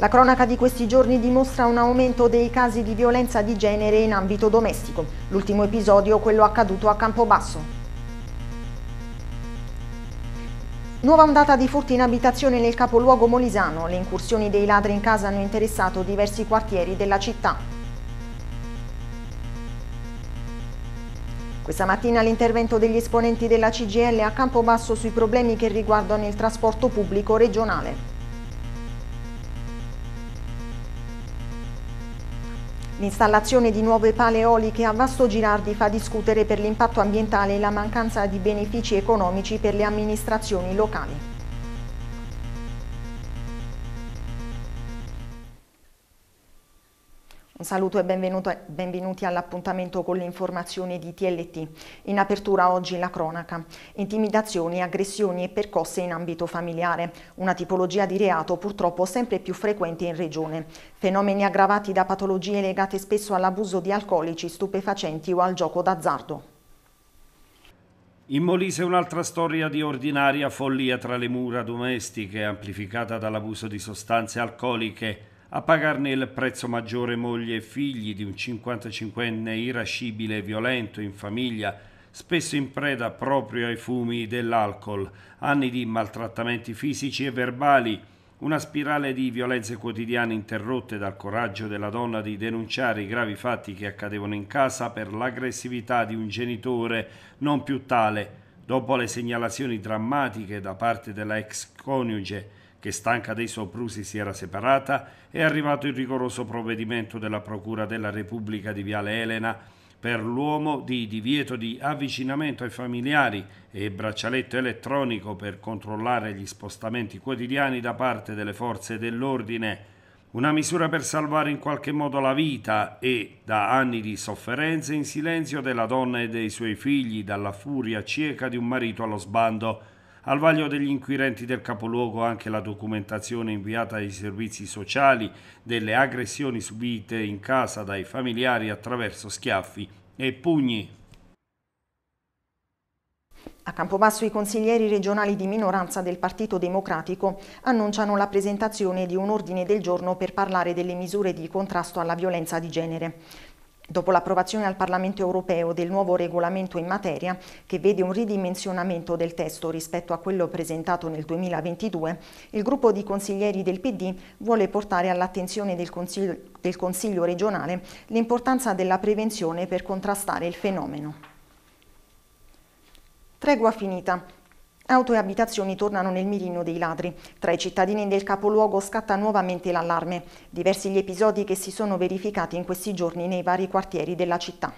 La cronaca di questi giorni dimostra un aumento dei casi di violenza di genere in ambito domestico, l'ultimo episodio è quello accaduto a Campobasso. Nuova ondata di furti in abitazione nel capoluogo molisano, le incursioni dei ladri in casa hanno interessato diversi quartieri della città. Questa mattina l'intervento degli esponenti della CGL a Campobasso sui problemi che riguardano il trasporto pubblico regionale. L'installazione di nuove pale eoliche a Vasto Girardi fa discutere per l'impatto ambientale e la mancanza di benefici economici per le amministrazioni locali. Un saluto e benvenuti all'appuntamento con le informazioni di TLT. In apertura oggi la cronaca. Intimidazioni, aggressioni e percosse in ambito familiare, una tipologia di reato purtroppo sempre più frequente in regione. Fenomeni aggravati da patologie legate spesso all'abuso di alcolici, stupefacenti o al gioco d'azzardo. In Molise un'altra storia di ordinaria follia tra le mura domestiche, amplificata dall'abuso di sostanze alcoliche a pagarne il prezzo maggiore moglie e figli di un 55enne irascibile e violento in famiglia, spesso in preda proprio ai fumi dell'alcol, anni di maltrattamenti fisici e verbali, una spirale di violenze quotidiane interrotte dal coraggio della donna di denunciare i gravi fatti che accadevano in casa per l'aggressività di un genitore non più tale, dopo le segnalazioni drammatiche da parte della ex coniuge che stanca dei soprusi si era separata, è arrivato il rigoroso provvedimento della Procura della Repubblica di Viale Elena per l'uomo di divieto di avvicinamento ai familiari e braccialetto elettronico per controllare gli spostamenti quotidiani da parte delle forze dell'ordine, una misura per salvare in qualche modo la vita e, da anni di sofferenze in silenzio, della donna e dei suoi figli dalla furia cieca di un marito allo sbando al vaglio degli inquirenti del capoluogo anche la documentazione inviata ai servizi sociali delle aggressioni subite in casa dai familiari attraverso schiaffi e pugni. A Campobasso i consiglieri regionali di minoranza del Partito Democratico annunciano la presentazione di un ordine del giorno per parlare delle misure di contrasto alla violenza di genere dopo l'approvazione al Parlamento europeo del nuovo regolamento in materia, che vede un ridimensionamento del testo rispetto a quello presentato nel 2022, il gruppo di consiglieri del PD vuole portare all'attenzione del, del Consiglio regionale l'importanza della prevenzione per contrastare il fenomeno. Tregua finita. Auto e abitazioni tornano nel mirino dei ladri. Tra i cittadini del capoluogo scatta nuovamente l'allarme. Diversi gli episodi che si sono verificati in questi giorni nei vari quartieri della città.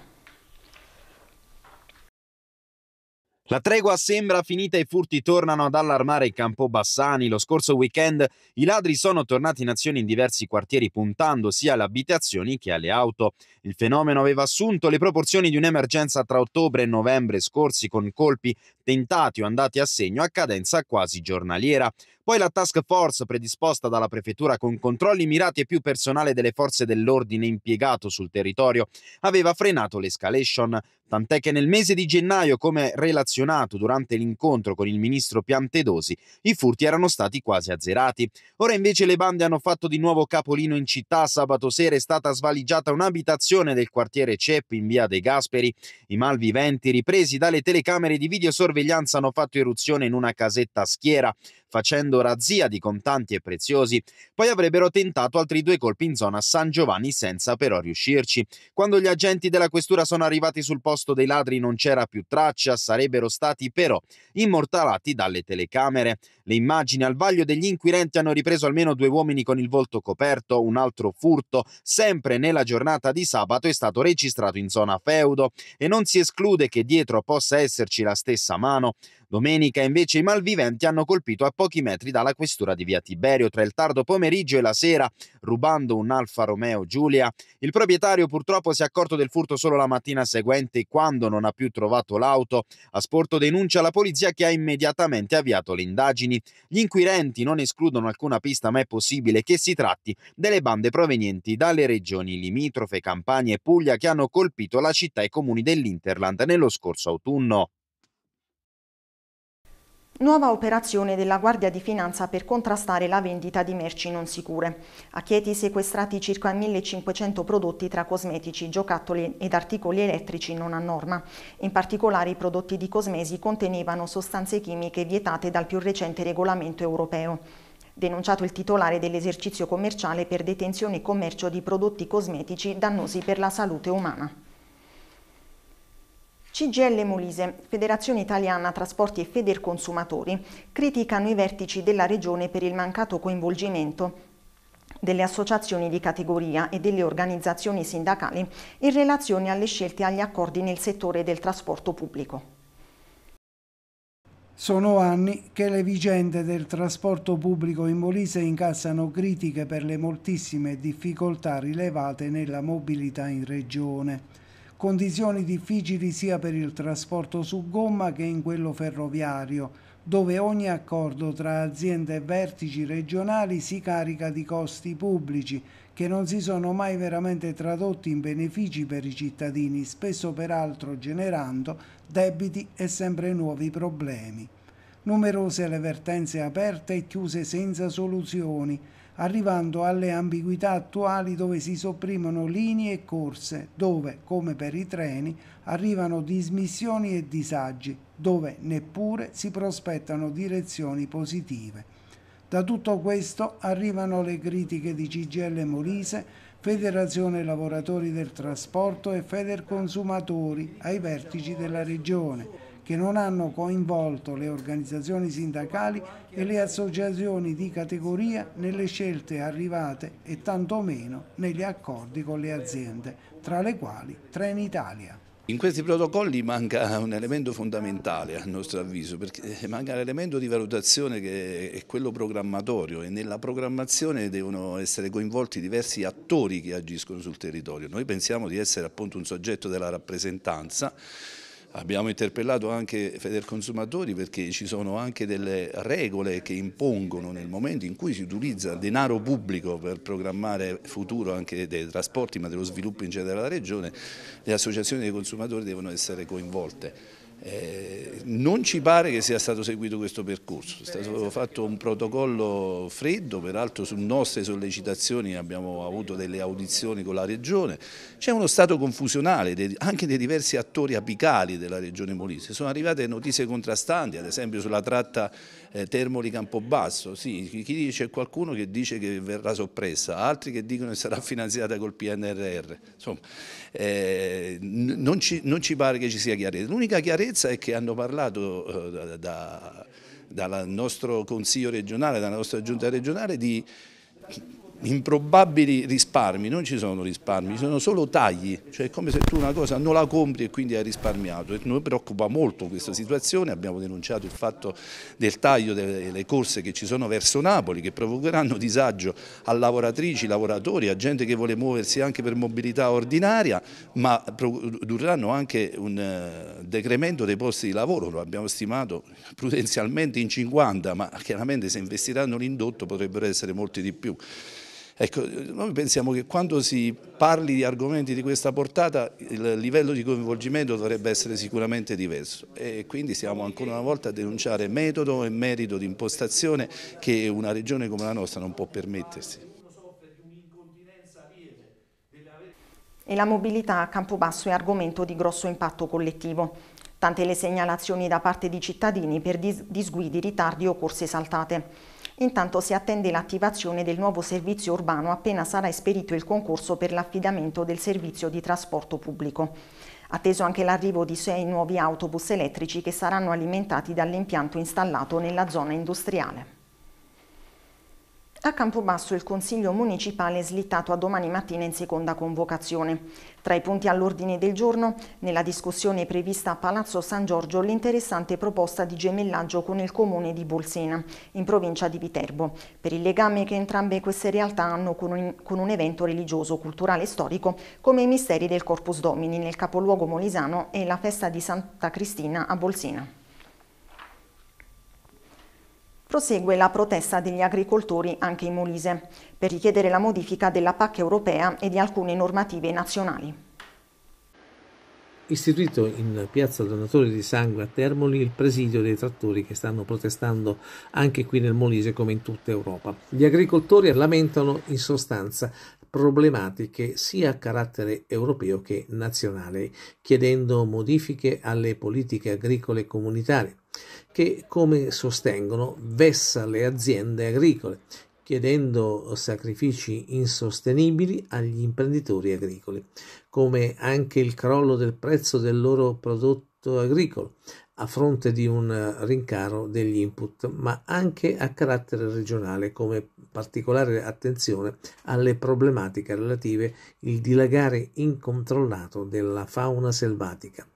La tregua sembra finita e i furti tornano ad allarmare il Campobassani. Lo scorso weekend i ladri sono tornati in azione in diversi quartieri puntando sia alle abitazioni che alle auto. Il fenomeno aveva assunto le proporzioni di un'emergenza tra ottobre e novembre scorsi con colpi tentati o andati a segno a cadenza quasi giornaliera. Poi la task force predisposta dalla prefettura con controlli mirati e più personale delle forze dell'ordine impiegato sul territorio aveva frenato l'escalation, tant'è che nel mese di gennaio, come relazionato durante l'incontro con il ministro Piantedosi, i furti erano stati quasi azzerati. Ora invece le bande hanno fatto di nuovo capolino in città, sabato sera è stata svaligiata un'abitazione del quartiere Ceppi in via De Gasperi, i malviventi ripresi dalle telecamere di videosorveglianza hanno fatto irruzione in una casetta a schiera, facendo razzia di contanti e preziosi. Poi avrebbero tentato altri due colpi in zona San Giovanni senza però riuscirci. Quando gli agenti della questura sono arrivati sul posto dei ladri non c'era più traccia, sarebbero stati però immortalati dalle telecamere. Le immagini al vaglio degli inquirenti hanno ripreso almeno due uomini con il volto coperto, un altro furto, sempre nella giornata di sabato è stato registrato in zona feudo e non si esclude che dietro possa esserci la stessa mano. Domenica invece i malviventi hanno colpito a pochi metri dalla questura di Via Tiberio tra il tardo pomeriggio e la sera, rubando un Alfa Romeo Giulia. Il proprietario purtroppo si è accorto del furto solo la mattina seguente quando non ha più trovato l'auto. A sporto denuncia la polizia che ha immediatamente avviato le indagini. Gli inquirenti non escludono alcuna pista ma è possibile che si tratti delle bande provenienti dalle regioni limitrofe, Campania e Puglia che hanno colpito la città e i comuni dell'Interland nello scorso autunno. Nuova operazione della Guardia di Finanza per contrastare la vendita di merci non sicure. A Chieti sequestrati circa 1500 prodotti tra cosmetici, giocattoli ed articoli elettrici non a norma. In particolare i prodotti di cosmesi contenevano sostanze chimiche vietate dal più recente regolamento europeo. Denunciato il titolare dell'esercizio commerciale per detenzione e commercio di prodotti cosmetici dannosi per la salute umana. CGL Molise, Federazione Italiana Trasporti e Feder Consumatori, criticano i vertici della Regione per il mancato coinvolgimento delle associazioni di categoria e delle organizzazioni sindacali in relazione alle scelte e agli accordi nel settore del trasporto pubblico. Sono anni che le vicende del trasporto pubblico in Molise incassano critiche per le moltissime difficoltà rilevate nella mobilità in regione condizioni difficili sia per il trasporto su gomma che in quello ferroviario, dove ogni accordo tra aziende e vertici regionali si carica di costi pubblici che non si sono mai veramente tradotti in benefici per i cittadini, spesso peraltro generando debiti e sempre nuovi problemi. Numerose le vertenze aperte e chiuse senza soluzioni, arrivando alle ambiguità attuali dove si sopprimono linee e corse, dove, come per i treni, arrivano dismissioni e disagi, dove neppure si prospettano direzioni positive. Da tutto questo arrivano le critiche di CGL Molise, Federazione Lavoratori del Trasporto e Federconsumatori ai vertici della Regione, che non hanno coinvolto le organizzazioni sindacali e le associazioni di categoria nelle scelte arrivate e tantomeno negli accordi con le aziende, tra le quali Trenitalia. In questi protocolli manca un elemento fondamentale a nostro avviso, perché manca l'elemento di valutazione che è quello programmatorio e nella programmazione devono essere coinvolti diversi attori che agiscono sul territorio. Noi pensiamo di essere appunto un soggetto della rappresentanza Abbiamo interpellato anche Federconsumatori perché ci sono anche delle regole che impongono nel momento in cui si utilizza denaro pubblico per programmare futuro anche dei trasporti ma dello sviluppo in generale della regione, le associazioni dei consumatori devono essere coinvolte. Eh, non ci pare che sia stato seguito questo percorso, è stato fatto un protocollo freddo, peraltro su nostre sollecitazioni abbiamo avuto delle audizioni con la Regione, c'è uno stato confusionale anche dei diversi attori apicali della Regione Molise, sono arrivate notizie contrastanti, ad esempio sulla tratta eh, Termoli-Campobasso, sì, c'è qualcuno che dice che verrà soppressa, altri che dicono che sarà finanziata col PNRR, insomma eh, non, ci, non, ci, pare che ci sia chiarezza, l'unica chiarezza certezza è che hanno parlato eh, da, da, dal nostro Consiglio regionale, dalla nostra Giunta regionale di improbabili risparmi, non ci sono risparmi, ci sono solo tagli, cioè è come se tu una cosa non la compri e quindi hai risparmiato. E noi preoccupa molto questa situazione, abbiamo denunciato il fatto del taglio delle corse che ci sono verso Napoli, che provocheranno disagio a lavoratrici, lavoratori, a gente che vuole muoversi anche per mobilità ordinaria, ma produrranno anche un eh, decremento dei posti di lavoro, lo abbiamo stimato prudenzialmente in 50, ma chiaramente se investiranno l'indotto potrebbero essere molti di più. Ecco, noi pensiamo che quando si parli di argomenti di questa portata il livello di coinvolgimento dovrebbe essere sicuramente diverso e quindi siamo ancora una volta a denunciare metodo e merito di impostazione che una regione come la nostra non può permettersi. E la mobilità a Campobasso è argomento di grosso impatto collettivo. Tante le segnalazioni da parte di cittadini per disguidi, ritardi o corse saltate. Intanto si attende l'attivazione del nuovo servizio urbano appena sarà esperito il concorso per l'affidamento del servizio di trasporto pubblico. Atteso anche l'arrivo di sei nuovi autobus elettrici che saranno alimentati dall'impianto installato nella zona industriale. A Campobasso il Consiglio Municipale è slittato a domani mattina in seconda convocazione. Tra i punti all'ordine del giorno, nella discussione prevista a Palazzo San Giorgio, l'interessante proposta di gemellaggio con il comune di Bolsena, in provincia di Viterbo, per il legame che entrambe queste realtà hanno con un, con un evento religioso, culturale e storico come i misteri del Corpus Domini nel capoluogo molisano e la festa di Santa Cristina a Bolsena. Prosegue la protesta degli agricoltori anche in Molise per richiedere la modifica della PAC europea e di alcune normative nazionali. Istituito in piazza donatori di Sangue a Termoli il presidio dei trattori che stanno protestando anche qui nel Molise come in tutta Europa. Gli agricoltori lamentano in sostanza problematiche sia a carattere europeo che nazionale, chiedendo modifiche alle politiche agricole comunitarie, che, come sostengono, vessa le aziende agricole, chiedendo sacrifici insostenibili agli imprenditori agricoli, come anche il crollo del prezzo del loro prodotto agricolo a fronte di un rincaro degli input, ma anche a carattere regionale, come particolare attenzione alle problematiche relative al dilagare incontrollato della fauna selvatica.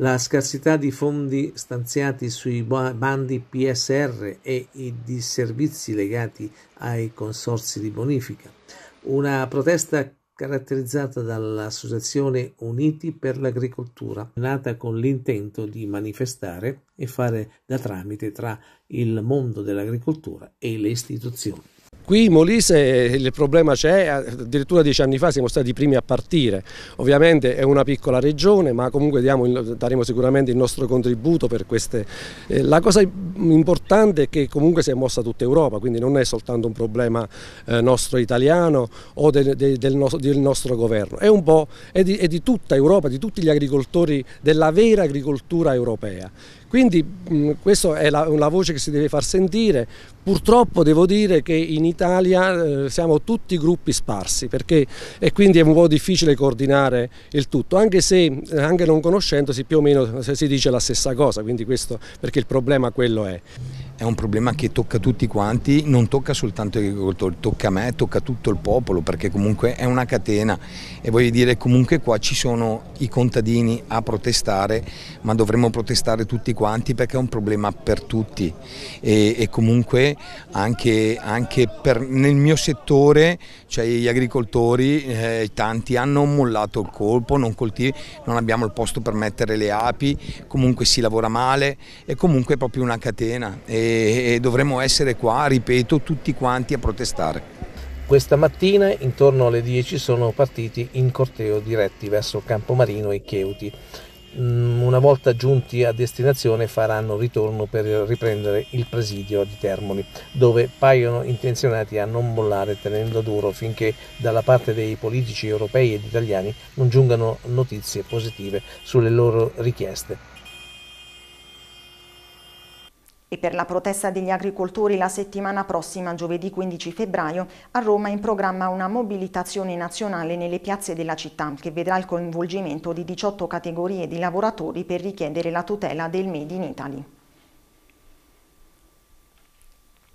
La scarsità di fondi stanziati sui bandi PSR e i disservizi legati ai consorsi di bonifica. Una protesta caratterizzata dall'associazione Uniti per l'Agricoltura, nata con l'intento di manifestare e fare da tramite tra il mondo dell'agricoltura e le istituzioni. Qui in Molise eh, il problema c'è, eh, addirittura dieci anni fa siamo stati i primi a partire, ovviamente è una piccola regione ma comunque diamo, daremo sicuramente il nostro contributo per queste. Eh, la cosa importante è che comunque si è mossa tutta Europa, quindi non è soltanto un problema nostro italiano o del, del, nostro, del nostro, governo, è un po' è di, è di tutta Europa, di tutti gli agricoltori, della vera agricoltura europea. Quindi mm, questa è la, una voce che si deve far sentire. Purtroppo devo dire che in Italia eh, siamo tutti gruppi sparsi perché, e quindi è un po' difficile coordinare il tutto, anche se eh, anche non conoscendosi più o meno si dice la stessa cosa, quindi questo perché il problema quello è è un problema che tocca tutti quanti, non tocca soltanto gli agricoltori, tocca a me, tocca a tutto il popolo perché comunque è una catena e voglio dire comunque qua ci sono i contadini a protestare ma dovremmo protestare tutti quanti perché è un problema per tutti e, e comunque anche, anche per, nel mio settore cioè gli agricoltori eh, tanti hanno mollato il colpo, non, coltivi, non abbiamo il posto per mettere le api, comunque si lavora male e comunque è proprio una catena. E, e dovremmo essere qua, ripeto, tutti quanti a protestare. Questa mattina intorno alle 10 sono partiti in corteo diretti verso Campomarino e Cheuti. Mm, una volta giunti a destinazione faranno ritorno per riprendere il presidio di Termoli, dove paiono intenzionati a non mollare tenendo duro finché dalla parte dei politici europei ed italiani non giungano notizie positive sulle loro richieste. E per la protesta degli agricoltori la settimana prossima, giovedì 15 febbraio, a Roma è in programma una mobilitazione nazionale nelle piazze della città che vedrà il coinvolgimento di 18 categorie di lavoratori per richiedere la tutela del Made in Italy.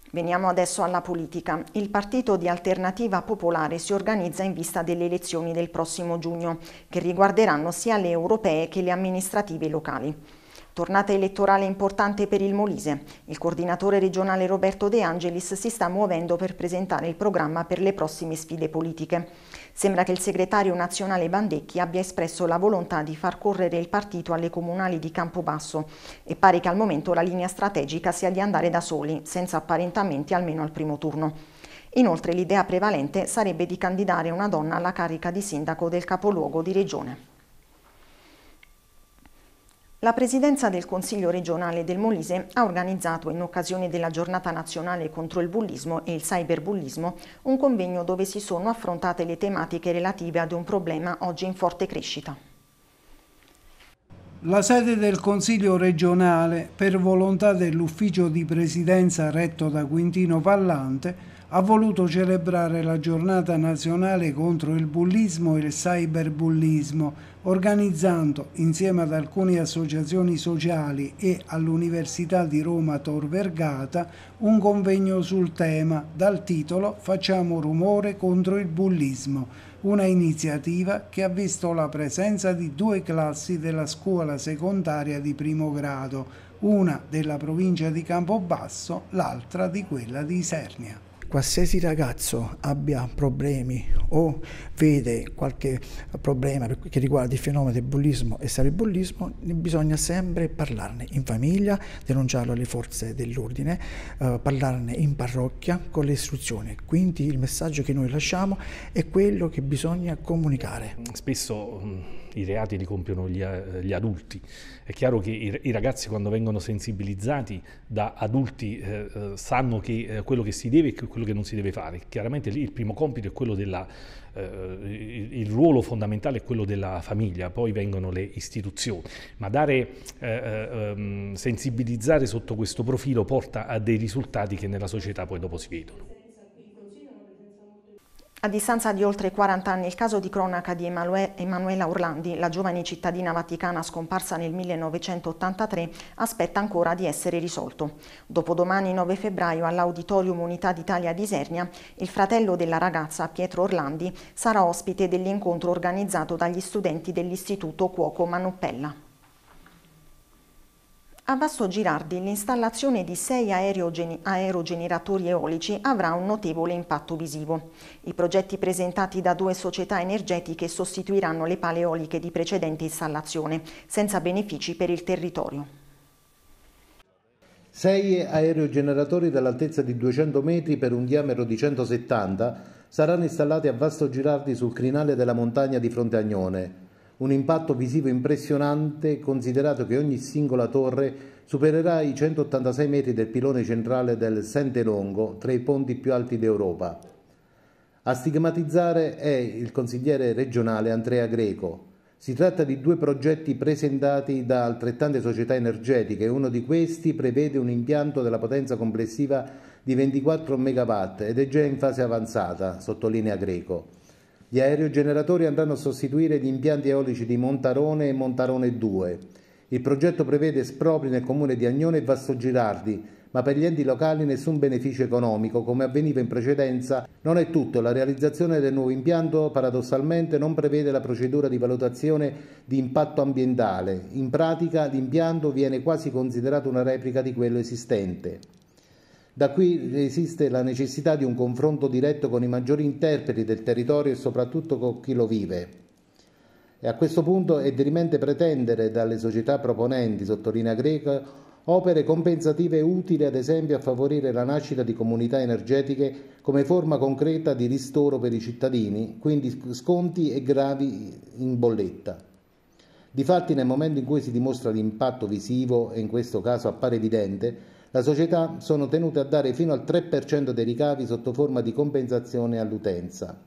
Veniamo adesso alla politica. Il partito di Alternativa Popolare si organizza in vista delle elezioni del prossimo giugno, che riguarderanno sia le europee che le amministrative locali. Tornata elettorale importante per il Molise. Il coordinatore regionale Roberto De Angelis si sta muovendo per presentare il programma per le prossime sfide politiche. Sembra che il segretario nazionale Bandecchi abbia espresso la volontà di far correre il partito alle comunali di Campobasso e pare che al momento la linea strategica sia di andare da soli, senza apparentamenti almeno al primo turno. Inoltre l'idea prevalente sarebbe di candidare una donna alla carica di sindaco del capoluogo di regione. La Presidenza del Consiglio regionale del Molise ha organizzato in occasione della giornata nazionale contro il bullismo e il cyberbullismo un convegno dove si sono affrontate le tematiche relative ad un problema oggi in forte crescita. La sede del Consiglio regionale, per volontà dell'ufficio di presidenza retto da Quintino Pallante, ha voluto celebrare la giornata nazionale contro il bullismo e il cyberbullismo organizzando insieme ad alcune associazioni sociali e all'Università di Roma Tor Vergata un convegno sul tema dal titolo Facciamo rumore contro il bullismo, una iniziativa che ha visto la presenza di due classi della scuola secondaria di primo grado, una della provincia di Campobasso, l'altra di quella di Isernia qualsiasi ragazzo abbia problemi o vede qualche problema che riguarda il fenomeno del bullismo e cyberbullismo, bisogna sempre parlarne in famiglia, denunciarlo alle forze dell'ordine, eh, parlarne in parrocchia con le istruzioni. Quindi il messaggio che noi lasciamo è quello che bisogna comunicare. Spesso mm, i reati li compiono gli, eh, gli, adulti. È chiaro che i, i, ragazzi quando vengono sensibilizzati da adulti eh, eh, sanno che, eh, quello che si deve e quello che non si deve fare. Chiaramente lì il primo compito è quello della, eh, il ruolo fondamentale è quello della famiglia, poi vengono le istituzioni, ma dare, eh, ehm, sensibilizzare sotto questo profilo porta a dei risultati che nella società poi dopo si vedono. A distanza di oltre 40 anni il caso di cronaca di Emanuela Orlandi, la giovane cittadina vaticana scomparsa nel 1983, aspetta ancora di essere risolto. Dopodomani 9 febbraio all'Auditorium Unità d'Italia di Isernia, il fratello della ragazza Pietro Orlandi sarà ospite dell'incontro organizzato dagli studenti dell'Istituto Cuoco Manuppella. A Vasto Girardi l'installazione di sei aerogen aerogeneratori eolici avrà un notevole impatto visivo. I progetti presentati da due società energetiche sostituiranno le pale eoliche di precedente installazione, senza benefici per il territorio. Sei aerogeneratori dall'altezza di 200 metri per un diametro di 170 saranno installati a Vasto Girardi sul crinale della montagna di fronte Agnone, un impatto visivo impressionante considerato che ogni singola torre supererà i 186 metri del pilone centrale del Sentelongo, tra i ponti più alti d'Europa. A stigmatizzare è il consigliere regionale Andrea Greco. Si tratta di due progetti presentati da altrettante società energetiche. Uno di questi prevede un impianto della potenza complessiva di 24 MW ed è già in fase avanzata, sottolinea Greco. Gli aerogeneratori andranno a sostituire gli impianti eolici di Montarone e Montarone 2. Il progetto prevede espropri nel comune di Agnone e Girardi, ma per gli enti locali nessun beneficio economico, come avveniva in precedenza. Non è tutto, la realizzazione del nuovo impianto paradossalmente non prevede la procedura di valutazione di impatto ambientale. In pratica l'impianto viene quasi considerato una replica di quello esistente. Da qui esiste la necessità di un confronto diretto con i maggiori interpreti del territorio e soprattutto con chi lo vive. E a questo punto è dirimente pretendere dalle società proponenti, sottolinea Greca, opere compensative utili ad esempio a favorire la nascita di comunità energetiche come forma concreta di ristoro per i cittadini, quindi sconti e gravi in bolletta. Difatti nel momento in cui si dimostra l'impatto visivo, e in questo caso appare evidente, la società sono tenute a dare fino al 3% dei ricavi sotto forma di compensazione all'utenza.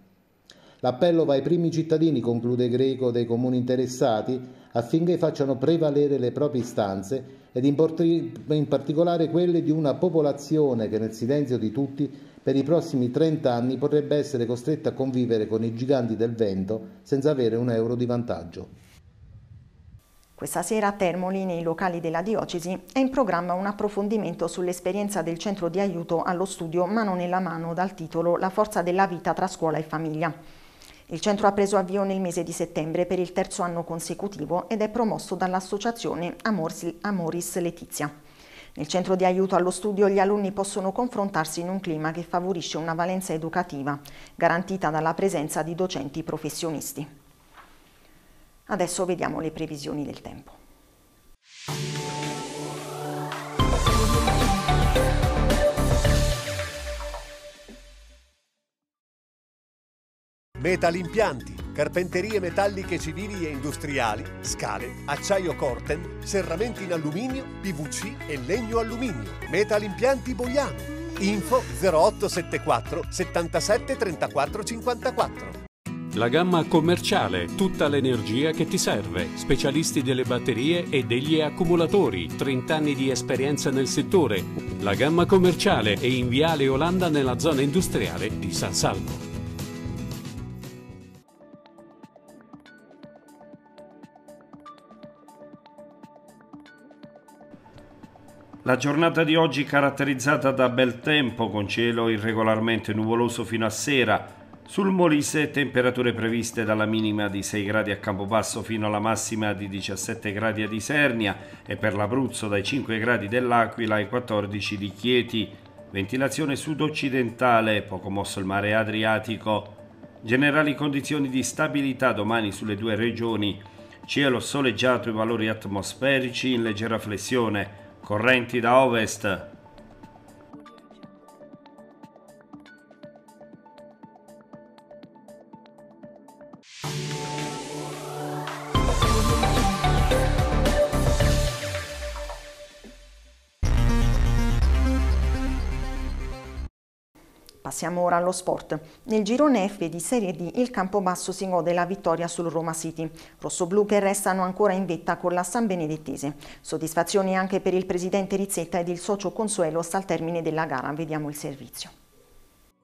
L'appello va ai primi cittadini, conclude Greco, dei comuni interessati, affinché facciano prevalere le proprie istanze ed in particolare quelle di una popolazione che nel silenzio di tutti per i prossimi 30 anni potrebbe essere costretta a convivere con i giganti del vento senza avere un euro di vantaggio. Questa sera a Termoli, nei locali della diocesi, è in programma un approfondimento sull'esperienza del centro di aiuto allo studio Mano nella mano dal titolo La forza della vita tra scuola e famiglia. Il centro ha preso avvio nel mese di settembre per il terzo anno consecutivo ed è promosso dall'associazione Amoris Letizia. Nel centro di aiuto allo studio gli alunni possono confrontarsi in un clima che favorisce una valenza educativa, garantita dalla presenza di docenti professionisti. Adesso vediamo le previsioni del tempo. Metalimpianti, carpenterie metalliche civili e industriali, scale, acciaio corten, serramenti in alluminio, PVC e legno alluminio. Metalimpianti impianti Boiano. Info 0874 77 34 54. La gamma commerciale, tutta l'energia che ti serve, specialisti delle batterie e degli accumulatori, 30 anni di esperienza nel settore. La gamma commerciale è in Viale Olanda nella zona industriale di San Salvo. La giornata di oggi caratterizzata da bel tempo, con cielo irregolarmente nuvoloso fino a sera, sul Molise temperature previste dalla minima di 6 gradi a Campobasso fino alla massima di 17 gradi a Isernia e per l'Abruzzo dai 5 gradi dell'Aquila ai 14 di Chieti. Ventilazione sud-occidentale, poco mosso il mare Adriatico. Generali condizioni di stabilità domani sulle due regioni. Cielo soleggiato e valori atmosferici in leggera flessione. Correnti da ovest, Siamo ora allo sport. Nel girone F di Serie D il Campobasso si gode la vittoria sul Roma City. Rossoblù che restano ancora in vetta con la San Benedettese. Soddisfazioni anche per il presidente Rizzetta ed il socio Consuelo sta al termine della gara. Vediamo il servizio.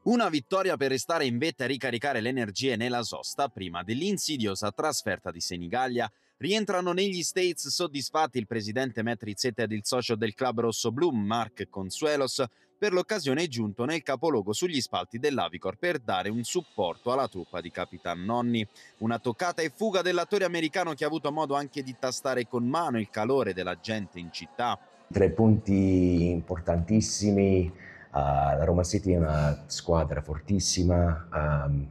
Una vittoria per restare in vetta e ricaricare le energie nella sosta prima dell'insidiosa trasferta di Senigallia Rientrano negli States soddisfatti il presidente Matt Rizzetta ed il socio del club rossoblù Mark Consuelos per l'occasione è giunto nel capoluogo sugli spalti dell'Avicor per dare un supporto alla truppa di Capitan Nonni. Una toccata e fuga dell'attore americano che ha avuto modo anche di tastare con mano il calore della gente in città. Tre punti importantissimi, uh, la Roma City è una squadra fortissima, um,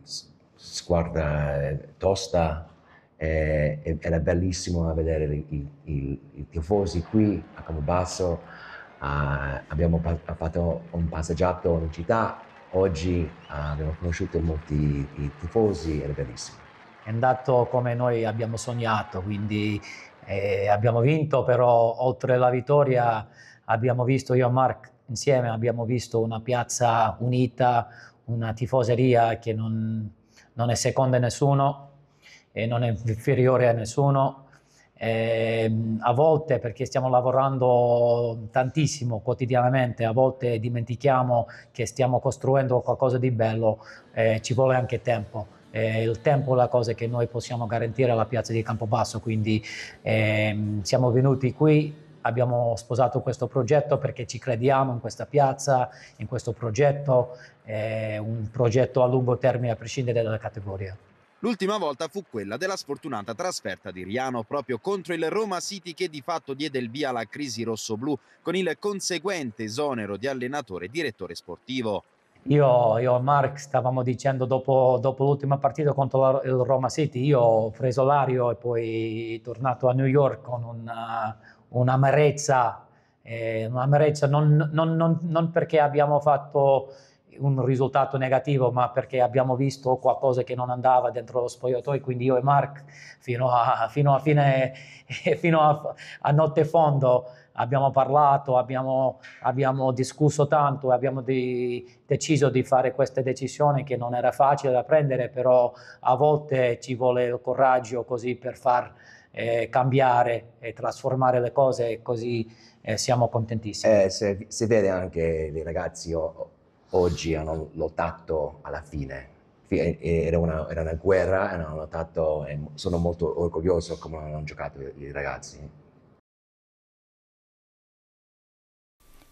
squadra eh, tosta, eh, era bellissimo vedere i, tifosi qui a Campobasso Uh, abbiamo pa- fatto un passeggiato in città, oggi uh, abbiamo conosciuto molti tifosi, era bellissimo. È andato come noi abbiamo sognato, quindi eh, abbiamo vinto, però oltre alla vittoria abbiamo visto io e Mark insieme, abbiamo visto una piazza unita, una tifoseria che non, non è seconda a nessuno e non è inferiore a nessuno eh, a volte perché stiamo lavorando tantissimo quotidianamente, a volte dimentichiamo che stiamo costruendo qualcosa di bello, eh, ci vuole anche tempo. Eh, il tempo è la cosa che noi possiamo garantire alla piazza di Campobasso, quindi ehm, siamo venuti qui abbiamo sposato questo progetto perché ci crediamo in questa piazza, in questo progetto, è eh, un progetto a lungo termine a prescindere dalla categoria. L'ultima volta fu quella della sfortunata trasferta di Riano proprio contro il Roma City che di fatto diede il via alla crisi rossoblù con il conseguente esonero di allenatore e direttore sportivo. Io, io e Mark stavamo dicendo dopo, dopo l'ultima partita contro la, il Roma City, io ho preso l'ario e poi tornato a New York con una, uh, un'amarezza, eh, un'amarezza non, non, non, non perché abbiamo fatto un risultato negativo, ma perché abbiamo visto qualcosa che non andava dentro lo spogliatoio, quindi io e Mark fino a, fino a fine, fino a, a notte fondo abbiamo parlato, abbiamo, abbiamo discusso tanto, abbiamo di, deciso di fare questa decisione che non era facile da prendere, però a volte ci vuole il coraggio così per far eh, cambiare e trasformare le cose, e così eh, siamo contentissimi. Eh, se, si vede anche dei ragazzi... Oh, oggi hanno lottato alla fine. Era una, era una guerra, hanno lottato e sono molto orgoglioso come hanno giocato i ragazzi.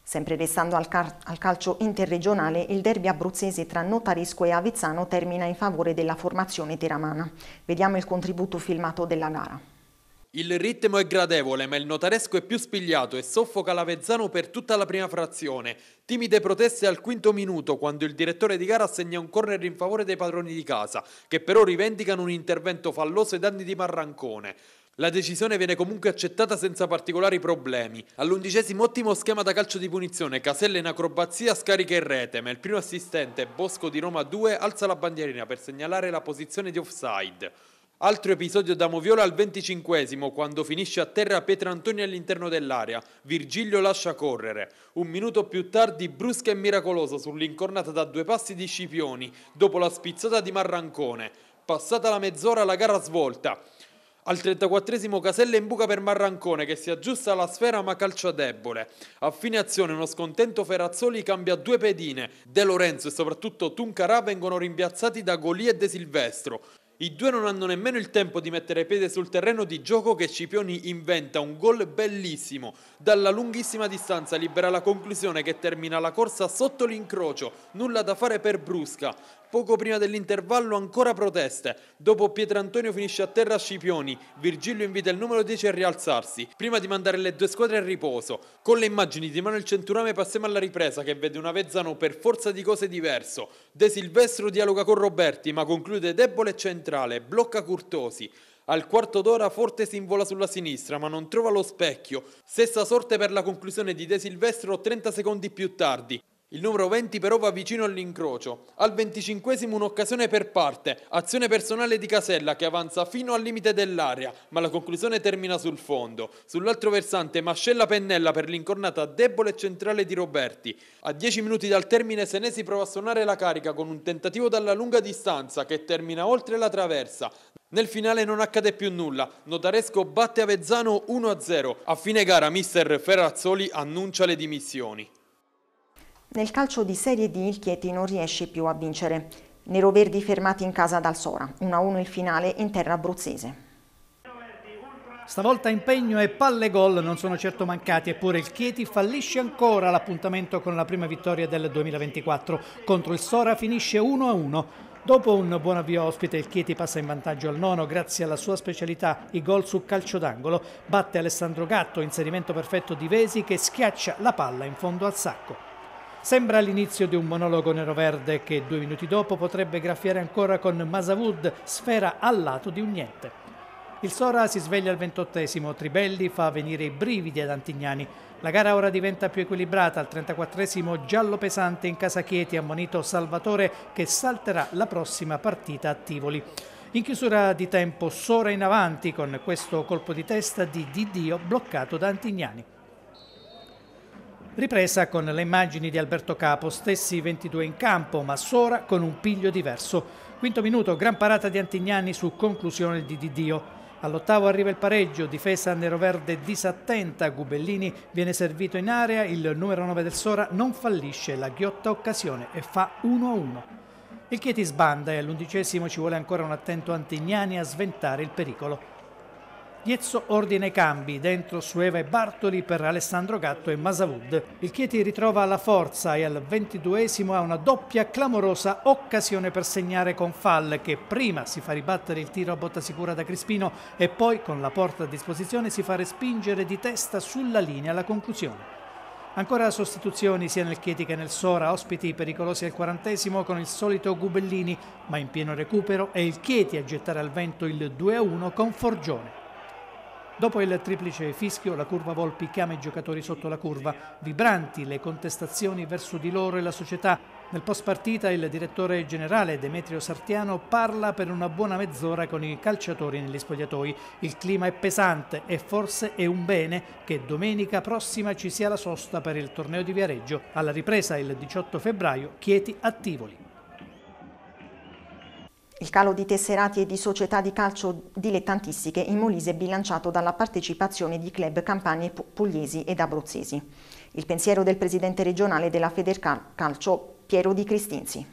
Sempre restando al, al, calcio interregionale, il derby abruzzese tra Notarisco e Avezzano termina in favore della formazione teramana. Vediamo il contributo filmato della gara. Il ritmo è gradevole, ma il notaresco è più spigliato e soffoca l'Avezzano per tutta la prima frazione. Timide proteste al quinto minuto, quando il direttore di gara assegna un corner in favore dei padroni di casa, che però rivendicano un intervento falloso ai danni di Marrancone. La decisione viene comunque accettata senza particolari problemi. All'undicesimo ottimo schema da calcio di punizione, caselle in acrobazia scarica in rete, ma il primo assistente, Bosco di Roma 2, alza la bandierina per segnalare la posizione di offside. Altro episodio da Moviola al venticinquesimo, quando finisce a terra Pietrantoni all'interno dell'area. Virgilio lascia correre. Un minuto più tardi, brusca e miracolosa sull'incornata da due passi di Scipioni, dopo la spizzata di Marrancone. Passata la mezz'ora, la gara svolta. Al 34 Casella in buca per Marrancone che si aggiusta alla sfera ma calcia debole. A fine azione uno scontento Ferazzoli cambia due pedine. De Lorenzo e soprattutto Tuncarà vengono rimpiazzati da Golia e De Silvestro. I due non hanno nemmeno il tempo di mettere piede sul terreno di gioco che Scipioni inventa un gol bellissimo. Dalla lunghissima distanza libera la conclusione che termina la corsa sotto l'incrocio, nulla da fare per Brusca. Poco prima dell'intervallo ancora proteste. Dopo Pietrantonio finisce a terra a Scipioni, Virgilio invita il numero 10 a rialzarsi, prima di mandare le due squadre a riposo. Con le immagini di Manuel Centurame passiamo alla ripresa che vede una Vezzano per forza di cose diverso. De Silvestro dialoga con Roberti ma conclude debole e centrale, blocca Curtosi. Al quarto d'ora Forte si invola sulla sinistra ma non trova lo specchio. Stessa sorte per la conclusione di De Silvestro 30 secondi più tardi. Il numero 20 però va vicino all'incrocio. Al venticinquesimo un'occasione per parte, azione personale di Casella che avanza fino al limite dell'area, ma la conclusione termina sul fondo. Sull'altro versante Mascella Pennella per l'incornata debole centrale di Roberti. A 10 minuti dal termine Senesi prova a suonare la carica con un tentativo dalla lunga distanza che termina oltre la traversa. Nel finale non accade più nulla, Notaresco batte Avezzano 1-0. A fine gara mister Ferrazzoli annuncia le dimissioni. Nel calcio di Serie D il Chieti non riesce più a vincere. Neroverdi fermati in casa dal Sora, 1-1 il finale in terra abruzzese. Stavolta impegno e palle gol non sono certo mancati, eppure il Chieti fallisce ancora l'appuntamento con la prima vittoria del 2024. Contro il Sora finisce 1-1. Dopo un buon avvio ospite, il Chieti passa in vantaggio al nono grazie alla sua specialità, i gol su calcio d'angolo. Batte Alessandro Gatto, inserimento perfetto di Vesi che schiaccia la palla in fondo al sacco. Sembra l'inizio di un monologo nero-verde che due minuti dopo potrebbe graffiare ancora con Masavud, sfera al lato di un niente. Il Sora si sveglia al ventottesimo, Tribelli fa venire i brividi ad Antignani. La gara ora diventa più equilibrata, al 34 esimo giallo pesante in casa Chieti ammonito Salvatore che salterà la prossima partita a Tivoli. In chiusura di tempo Sora in avanti con questo colpo di testa di Didio bloccato da Antignani. Ripresa con le immagini di Alberto Capo, stessi 22 in campo, ma Sora con un piglio diverso. Quinto minuto, gran parata di Antignani su conclusione di Didio. All'ottavo arriva il pareggio, difesa neroverde disattenta, Gubellini viene servito in area, il numero 9 del Sora non fallisce la ghiotta occasione e fa 1-1. Il Chieti sbanda e all'undicesimo ci vuole ancora un attento Antignani a sventare il pericolo. Diezzo ordina i cambi, dentro Sueva e Bartoli per Alessandro Gatto e Masavud. Il Chieti ritrova la forza e al 22esimo ha una doppia clamorosa occasione per segnare con Fall che prima si fa ribattere il tiro a botta sicura da Crispino e poi con la porta a disposizione si fa respingere di testa sulla linea alla conclusione. Ancora sostituzioni sia nel Chieti che nel Sora, ospiti pericolosi al quarantesimo con il solito Gubellini, ma in pieno recupero è il Chieti a gettare al vento il 2-1 con Forgione. Dopo il triplice fischio, la curva Volpi chiama i giocatori sotto la curva, vibranti le contestazioni verso di loro e la società. Nel post partita il direttore generale Demetrio Sartiano parla per una buona mezz'ora con i calciatori negli spogliatoi. Il clima è pesante e forse è un bene che domenica prossima ci sia la sosta per il torneo di Viareggio. Alla ripresa il 18 febbraio Chieti a Tivoli. Il calo di tesserati e di società di calcio dilettantistiche in Molise è bilanciato dalla partecipazione di club campani pugliesi ed abruzzesi. Il pensiero del presidente regionale della Federcalcio, Piero Di Cristinzi.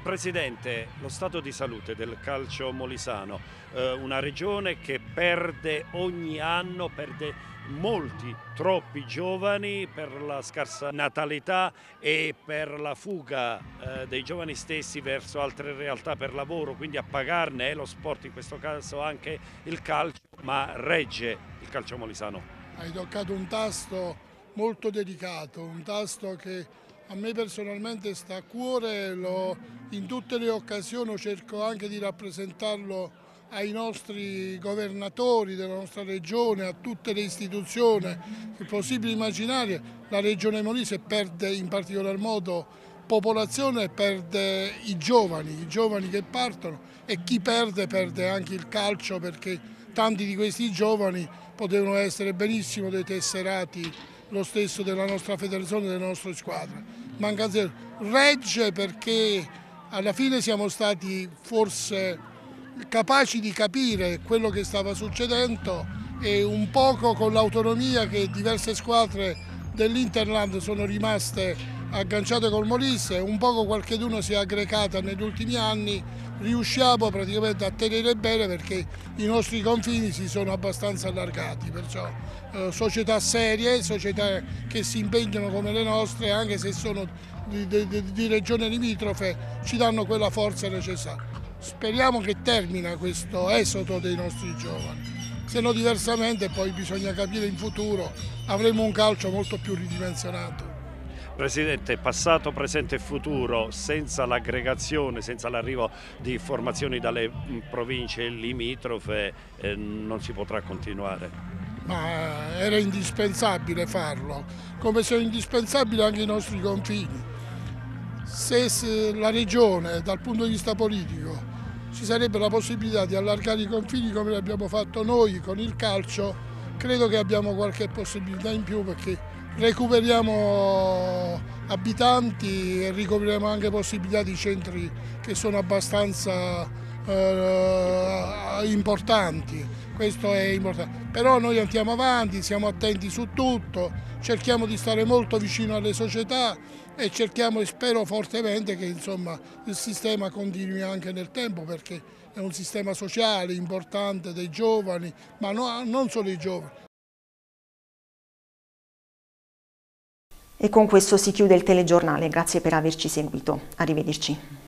Presidente, lo stato di salute del calcio molisano, eh, una regione che perde ogni anno, perde molti, troppi giovani per la scarsa natalità e per la fuga eh, dei giovani stessi verso altre realtà per lavoro, quindi a pagarne lo sport, in questo caso anche il calcio, ma regge il calcio molisano. Hai toccato un tasto molto delicato, un tasto che a me personalmente sta a cuore, lo, in tutte le occasioni cerco anche di rappresentarlo ai nostri governatori della nostra regione, a tutte le istituzioni il possibili immaginare, la regione Molise perde in particolar modo popolazione, perde i giovani, i giovani che partono e chi perde perde anche il calcio perché tanti di questi giovani potevano essere benissimo dei tesserati lo stesso della nostra federazione, delle nostre squadre. Manca zero. Regge perché alla fine siamo stati forse capaci di capire quello che stava succedendo e un poco con l'autonomia che diverse squadre dell'Interland sono rimaste agganciate col Molise, un poco qualcheduno si è aggregata negli ultimi anni, riusciamo praticamente a tenere bene perché i nostri confini si sono abbastanza allargati, perciò eh, società serie, società che si impegnano come le nostre, anche se sono di, di, di regione limitrofe, ci danno quella forza necessaria. Speriamo che termina questo esodo dei nostri giovani, se no diversamente poi bisogna capire in futuro avremo un calcio molto più ridimensionato. Presidente, passato, presente e futuro, senza l'aggregazione, senza l'arrivo di formazioni dalle mm, province limitrofe, eh, non si potrà continuare. Ma era indispensabile farlo, come sono indispensabili anche i nostri confini. Se la regione, dal punto di vista politico, ci sarebbe la possibilità di allargare i confini come abbiamo fatto noi con il calcio, credo che abbiamo qualche possibilità in più perché recuperiamo abitanti e recuperiamo anche possibilità di centri che sono abbastanza eh, eh, importanti, questo è importante. Però noi andiamo avanti, siamo attenti su tutto, cerchiamo di stare molto vicino alle società e cerchiamo e spero fortemente che insomma, il sistema continui anche nel tempo perché è un sistema sociale importante dei giovani, ma no, non solo i giovani. E con questo si chiude il telegiornale, grazie per averci seguito, arrivederci.